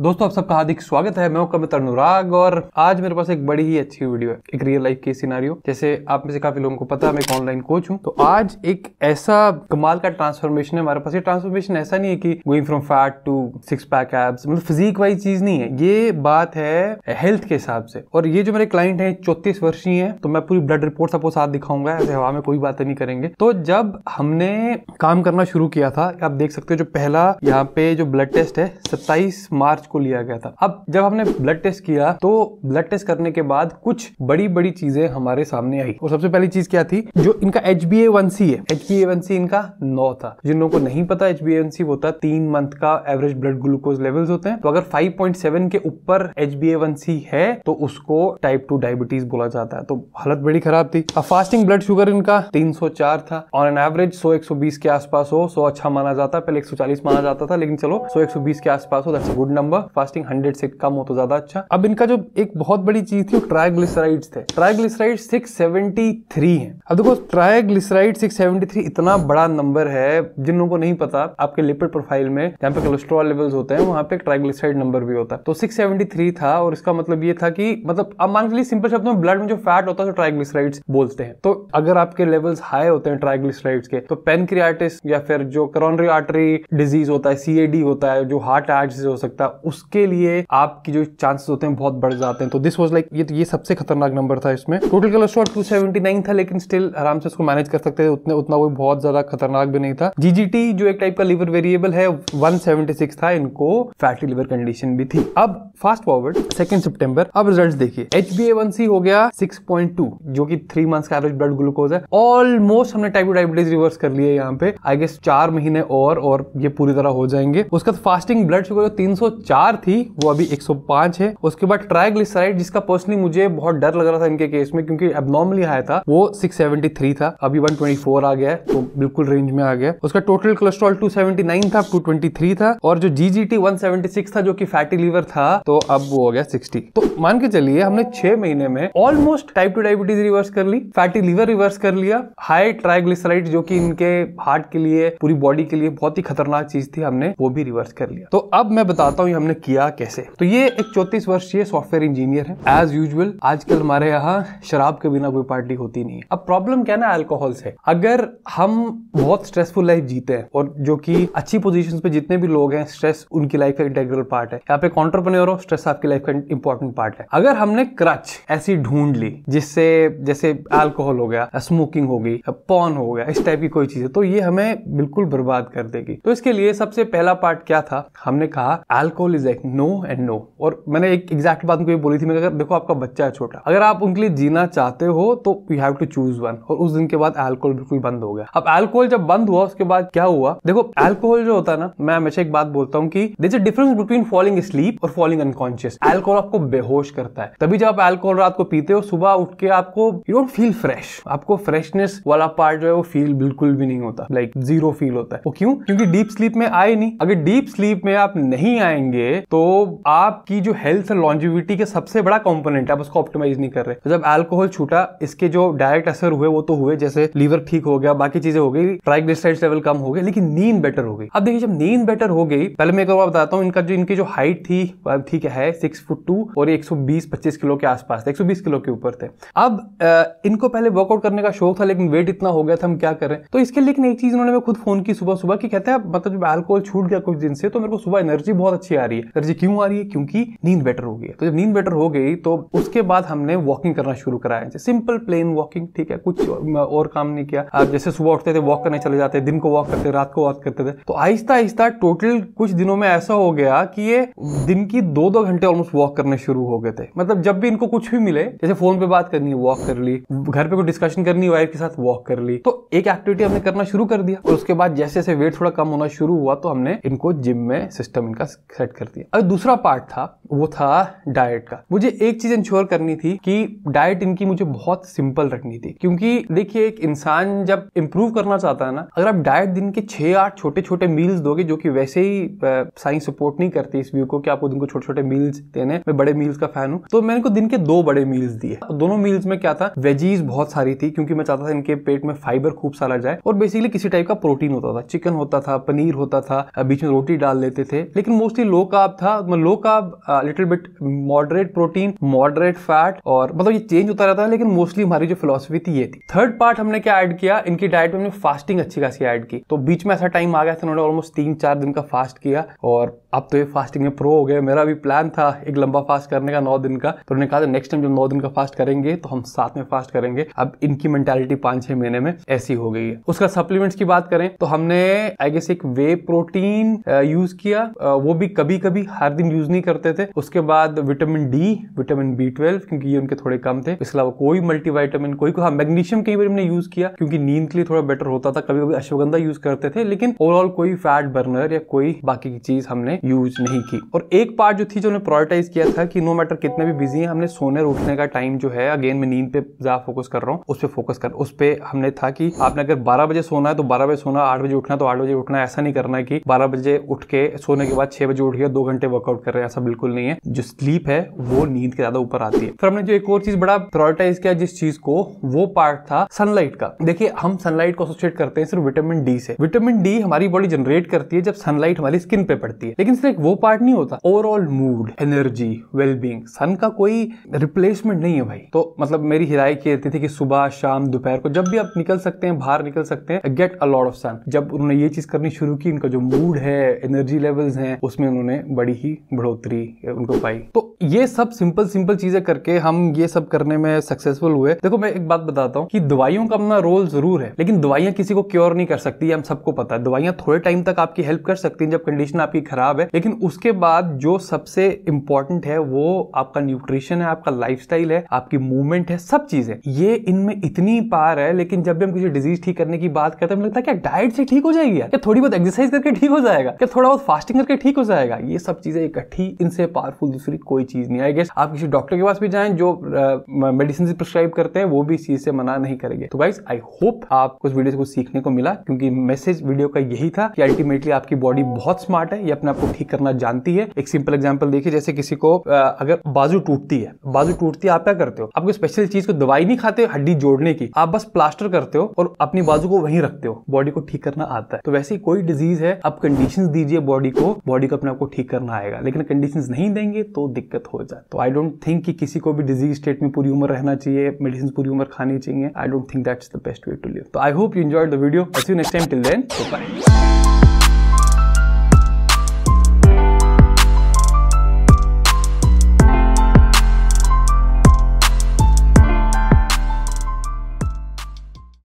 दोस्तों आप सबका हार्दिक स्वागत है मैं हूं कमित अनुराग और आज मेरे पास एक बड़ी ही अच्छी वीडियो है एक रियल लाइफ की सिनारियो जैसे आप में से काफी लोगों को पता है मैं एक ऑनलाइन कोच हूं तो आज एक ऐसा कमाल का ट्रांसफॉर्मेशन है हमारे पास ये ट्रांसफॉर्मेशन ऐसा नहीं है कि going from fat to six pack abs मतलब फिजिक वाली चीज नहीं है ये बात है हेल्थ के हिसाब से और ये जो मेरे क्लाइंट है चौतीस वर्षीय है तो मैं पूरी ब्लड रिपोर्ट सबको साथ दिखाऊंगा ऐसे हवा में कोई बात नहीं करेंगे तो जब हमने काम करना शुरू किया था आप देख सकते हो जो पहला यहाँ पे जो ब्लड टेस्ट है सत्ताईस मार्च मार्च को लिया गया था अब जब हमने ब्लड टेस्ट किया तो ब्लड टेस्ट करने के बाद कुछ बड़ी बड़ी चीजें हमारे सामने आई और सबसे पहली चीज क्या थी जो इनका एच बी ए सी है एच बी ए सी इनका नौ था जिन लोगों को नहीं पता एच बी ए सी होता तीन मंथ का एवरेज ब्लड ग्लूकोज लेवल होते हैं तो अगर फाइव पॉइंट सेवन के ऊपर एच बी ए सी है तो उसको टाइप टू डायबिटीज बोला जाता है तो हालत बड़ी खराब थी अब फास्टिंग ब्लड शुगर इनका तीन सौ चार था ऑन एन एवरेज एक सौ बीस के आसपास हो सो अच्छा माना जाता है पहले एक सौ चालीस माना जाता था लेकिन चलो एक सौ बीस के आसपास हो दैट्स गुड नंबर चाहूंगा फास्टिंग हंड्रेड से कम हो तो ज्यादा अच्छा अब इनका जो एक बहुत बड़ी चीज थी ट्राइग्लिसराइड थे ट्राइग्लिसराइड सिक्स सेवेंटी थ्री है अब देखो ट्राइग्लिसराइड सिक्स सेवेंटी थ्री इतना बड़ा नंबर है जिन लोगों को नहीं पता आपके लिपिड प्रोफाइल में जहाँ पे कोलेस्ट्रॉल लेवल्स होते हैं वहां पे ट्राइग्लिसराइड नंबर भी होता है तो 673 था और इसका मतलब ये था कि मतलब अब मान लीजिए सिंपल शब्द में ब्लड में जो फैट होता है ट्राइग्लिसराइड बोलते हैं तो अगर आपके लेवल्स हाई होते हैं ट्राइग्लिसराइड के तो पेनक्रियाटिस या फिर जो क्रॉनरी आर्टरी डिजीज होता है सीएडी होता है जो हार्ट अटैक हो सकता है उसके लिए आपकी जो चांसेस होते हैं बहुत बढ़ जाते हैं तो दिस वॉज लाइक ये तो ये सबसे खतरनाक नंबर था इसमें टोटल कलर टू था लेकिन स्टिल आराम से उसको मैनेज कर सकते थे उतने उतना कोई बहुत ज्यादा खतरनाक भी नहीं था जीजीटी जो एक टाइप का लिवर वेरिएबल है 176 था इनको फैटी लिवर कंडीशन भी थी अब फास्ट फॉरवर्ड सेकेंड सितंबर अब रिजल्ट देखिए एच हो गया 6.2 जो कि थ्री मंथ्स का एवरेज ब्लड ग्लूकोज है ऑलमोस्ट हमने टाइप टू डायबिटीज रिवर्स कर लिया यहाँ पे आई गेस चार महीने और और ये पूरी तरह हो जाएंगे उसका फास्टिंग ब्लड शुगर तीन सौ 104 थी वो अभी 105 है उसके बाद ट्राइग्लिसराइड जिसका पर्सनली मुझे बहुत डर लग रहा था इनके केस में क्योंकि एबनॉर्मली हाई था वो 673 था अभी 124 आ गया तो बिल्कुल रेंज में आ गया उसका टोटल कोलेस्ट्रॉल 279 था 223 था और जो जीजीटी 176 था जो कि फैटी लीवर था तो अब वो हो गया 60 तो मान के चलिए हमने छह महीने में almost type two diabetes reverse कर ली फैटी लीवर रिवर्स कर लिया हाई ट्राइग्लिसराइड जो की इनके हार्ट के लिए पूरी बॉडी के लिए बहुत ही खतरनाक चीज थी हमने वो भी रिवर्स कर लिया तो अब मैं बताता हूँ हमने किया कैसे तो ये एक चौतीस वर्षीय सॉफ्टवेयर इंजीनियर है एज यूजल आजकल हमारे यहाँ शराब के बिना कोई पार्टी होती नहीं है अब प्रॉब्लम क्या ना अल्कोहल से अगर हम बहुत स्ट्रेसफुल लाइफ जीते हैं और जो कि अच्छी पोजिशन पे जितने भी लोग हैं स्ट्रेस उनकी लाइफ का इंटेग्रल पार्ट है यहाँ पे कॉन्ट्रप्रनियर हो स्ट्रेस आपकी लाइफ का इंपॉर्टेंट पार्ट है अगर हमने क्रच ऐसी ढूंढ ली जिससे जैसे अल्कोहल हो गया स्मोकिंग हो गई पॉन हो गया इस टाइप की कोई चीज है तो ये हमें बिल्कुल बर्बाद कर देगी तो इसके लिए सबसे पहला पार्ट क्या था हमने कहा अल्कोहल बिल्कुल इज एक नो एंड नो और मैंने एक एग्जैक्ट बात उनको ये बोली थी मैं अगर देखो आपका बच्चा है छोटा अगर आप उनके लिए जीना चाहते हो तो you have to choose one और उस दिन के बाद एल्कोहल बिल्कुल बंद हो गया अब एल्कोहल जब बंद हुआ उसके बाद क्या हुआ देखो एल्कोहल जो होता है ना मैं हमेशा एक बात बोलता हूँ कि this difference between falling sleep और फॉलिंग अनकॉन्शियस एल्कोहल आपको बेहोश करता है तभी जब आप एल्कोहल रात को पीते हो सुबह उठ के आपको यू डोंट फील फ्रेश आपको फ्रेशनेस वाला पार्ट जो है वो फील बिल्कुल भी नहीं होता लाइक like, जीरो फील होता है वो क्यों क्योंकि डीप स्लीप में आए नहीं अगर डीप स्लीप में आप नहीं आएंगे लिए तो आपकी जो हेल्थ और लॉन्जिविटी के सबसे बड़ा कॉम्पोनेंट है आप उसको ऑप्टिमाइज नहीं कर रहे तो जब एल्कोहल छूटा इसके जो डायरेक्ट असर हुए वो तो हुए जैसे लीवर ठीक हो गया बाकी चीजें हो गई ट्राइग्लिसराइड लेवल कम हो गया लेकिन नींद बेटर हो गई अब देखिए जब नींद बेटर हो गई पहले मैं एक बार बताता हूँ इनका जो इनकी जो हाइट थी ठीक है सिक्स फुट टू और एक सौ बीस पच्चीस किलो के आसपास एक सौ बीस किलो के ऊपर थे अब इनको पहले वर्कआउट करने का शौक था लेकिन वेट इतना हो गया था हम क्या करें तो इसके लिए एक चीज उन्होंने खुद फोन की सुबह सुबह की कहते हैं मतलब जब एल्कोहल छूट गया कुछ दिन से तो मेरे को सुबह एनर्जी बहुत अच्छी आ रही रही है सर क्यों आ रही है क्योंकि नींद बेटर हो गई है तो जब नींद बेटर हो गई तो उसके बाद हमने वॉकिंग करना शुरू कराया जैसे सिंपल प्लेन वॉकिंग ठीक है कुछ और काम नहीं किया आप जैसे सुबह उठते थे वॉक करने चले जाते दिन को वॉक करते रात को वॉक करते थे तो आहिस्ता आहिस्ता टोटल कुछ दिनों में ऐसा हो गया कि ये दिन की दो दो घंटे ऑलमोस्ट वॉक करने शुरू हो गए थे मतलब जब भी इनको कुछ भी मिले जैसे फोन पे बात करनी है वॉक कर ली घर पे कोई डिस्कशन करनी वाइफ के साथ वॉक कर ली तो एक एक्टिविटी हमने करना शुरू कर दिया और उसके बाद जैसे जैसे वेट थोड़ा कम होना शुरू हुआ तो हमने इनको जिम में सिस्टम इनका सेट मदद करती है अब दूसरा पार्ट था वो था डाइट का मुझे एक चीज इंश्योर करनी थी कि डाइट इनकी मुझे बहुत सिंपल रखनी थी क्योंकि देखिए एक इंसान जब इंप्रूव करना चाहता है ना अगर आप डाइट दिन के छह आठ छोटे छोटे मील्स दोगे जो कि वैसे ही साइंस सपोर्ट नहीं करती इस व्यू को कि आपको दिन को छोटे छोटे मील्स देने मैं बड़े मील्स का फैन हूँ तो मैंने को दिन के दो बड़े मील्स दिए दोनों मील्स में क्या था वेजीज बहुत सारी थी क्योंकि मैं चाहता था इनके पेट में फाइबर खूब सारा जाए और बेसिकली किसी टाइप का प्रोटीन होता था चिकन होता था पनीर होता था बीच में रोटी डाल लेते थे लेकिन मोस्टली लोग कार्ब था मतलब low carb little bit moderate protein moderate fat और मतलब ये चेंज होता रहता है लेकिन मोस्टली हमारी जो फिलोसफी थी ये थी थर्ड पार्ट हमने क्या ऐड किया इनकी डाइट में हमने फास्टिंग अच्छी खासी ऐड की तो बीच में ऐसा टाइम आ गया था उन्होंने ऑलमोस्ट तीन चार दिन का फास्ट किया और अब तो ये फास्टिंग में प्रो हो गए मेरा भी प्लान था एक लंबा फास्ट करने का नौ दिन का तो उन्होंने कहा था नेक्स्ट टाइम जब नौ दिन का फास्ट करेंगे तो हम साथ में फास्ट करेंगे अब इनकी मेंटेलिटी पांच छह महीने में ऐसी हो गई है उसका सप्लीमेंट्स की बात करें तो हमने आई गेस एक वे प्रोटीन यूज किया वो भी कभी कभी कभी हर दिन यूज नहीं करते थे उसके बाद vitamin D vitamin B twelve क्योंकि ये उनके थोड़े कम थे इसके अलावा कोई मल्टीवाइटामिन कोई हाँ मैग्नीशियम कई बार हमने यूज किया क्योंकि नींद के लिए थोड़ा बेटर होता था कभी कभी अश्वगंधा यूज करते थे लेकिन ओवरऑल कोई फैट बर्नर या कोई बाकी की चीज हमने यूज नहीं की और एक पार्ट जो थी जो हमने प्रायोरिटाइज किया था कि नो मैटर कितने भी बिजी है हमने सोने और उठने का टाइम जो है अगेन मैं नींद पे ज्यादा फोकस कर रहा हूँ उस पर फोकस कर उस पर हमने था कि आपने अगर बारह बजे सोना है तो बारह बजे सोना आठ बजे उठना तो आठ बजे उठना ऐसा नहीं करना है कि बारह बजे उठ के सोने के बाद छह बजे उठ गया दो घंटे वर्कआउट कर रहे हैं ऐसा बिल्कुल नहीं है जो स्लीप है वो नींद के ज्यादा ऊपर आती है फिर हमने जो एक और चीज बड़ा प्रायोरिटाइज किया जिस चीज को वो पार्ट था सनलाइट का देखिए हम सनलाइट को एसोसिएट करते हैं सिर्फ विटामिन डी से विटामिन डी हमारी बॉडी जनरेट करती है जब सनलाइट हमारी स्किन पे पड़ती है लेकिन सिर्फ वो पार्ट नहीं होता overall mood energy wellbeing sun का कोई रिप्लेसमेंट नहीं है भाई तो मतलब मेरी हिदायत की रहती थी कि सुबह शाम दोपहर को जब भी आप निकल सकते हैं बाहर निकल सकते हैं get a lot of sun जब उन्होंने ये चीज करनी शुरू की इनका जो मूड है एनर्जी लेवल्स हैं उसमें उन्होंने में बड़ी ही बढ़ोतरी उनको पाई तो ये सब सिंपल सिंपल चीजें करके हम ये सब करने में सक्सेसफुल हुए देखो मैं एक बात बताता हूँ कि दवाइयों का अपना रोल जरूर है लेकिन दवाइयां किसी को क्योर नहीं कर सकती हम सबको पता है दवाइयां थोड़े टाइम तक आपकी हेल्प कर सकती हैं जब कंडीशन आपकी खराब है लेकिन उसके बाद जो सबसे इंपॉर्टेंट है वो आपका न्यूट्रिशन है आपका लाइफ है आपकी मूवमेंट है सब चीजें ये इनमें इतनी पार है लेकिन जब भी हम किसी डिजीज ठीक करने की बात करते हैं हमें लगता है क्या डाइट से ठीक हो जाएगी क्या थोड़ी बहुत एक्सरसाइज करके ठीक हो जाएगा क्या थोड़ा बहुत फास्टिंग करके ठीक हो जाएगा ये सब चीज़ें इकट्ठी इनसे पावरफुल दूसरी कोई चीज़ नहीं आई गेस आप किसी डॉक्टर के पास भी जाएं जो मेडिसिन uh, प्रिस्क्राइब करते हैं वो भी इस चीज़ से मना नहीं करेंगे तो गाइज आई होप आप इस वीडियो से कुछ सीखने को मिला क्योंकि मैसेज वीडियो का यही था कि अल्टीमेटली आपकी बॉडी बहुत स्मार्ट है ये अपने आपको ठीक करना जानती है एक सिंपल एग्जाम्पल देखिए जैसे किसी को अगर बाजू टूटती है बाजू टूटती है आप क्या करते हो आपको स्पेशल चीज को दवाई नहीं खाते हड्डी जोड़ने की आप बस प्लास्टर करते हो और अपनी बाजू को वहीं रखते हो बॉडी को ठीक करना आता है तो वैसे ही कोई डिजीज है आप कंडीशन दीजिए बॉडी को बॉडी को अपने आपको ठीक करना आएगा लेकिन कंडीशंस नहीं देंगे तो दिक्कत हो जाए तो आई डोंट थिंक कि किसी को भी डिजीज स्टेट में पूरी उम्र रहना चाहिए मेडिसिन पूरी उम्र खानी चाहिए I don't think that's the best way to live तो I hope you enjoy the video next time till then bye